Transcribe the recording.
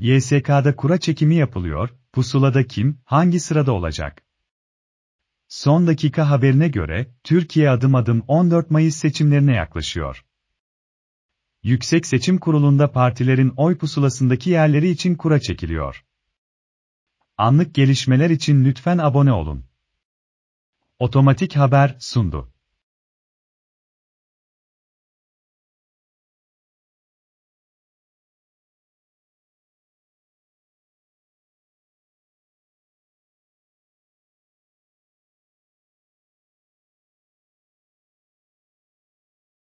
YSK'da kura çekimi yapılıyor, pusulada kim, hangi sırada olacak? Son dakika haberine göre, Türkiye adım adım 14 Mayıs seçimlerine yaklaşıyor. Yüksek Seçim Kurulu'nda partilerin oy pusulasındaki yerleri için kura çekiliyor. Anlık gelişmeler için lütfen abone olun. Otomatik Haber sundu.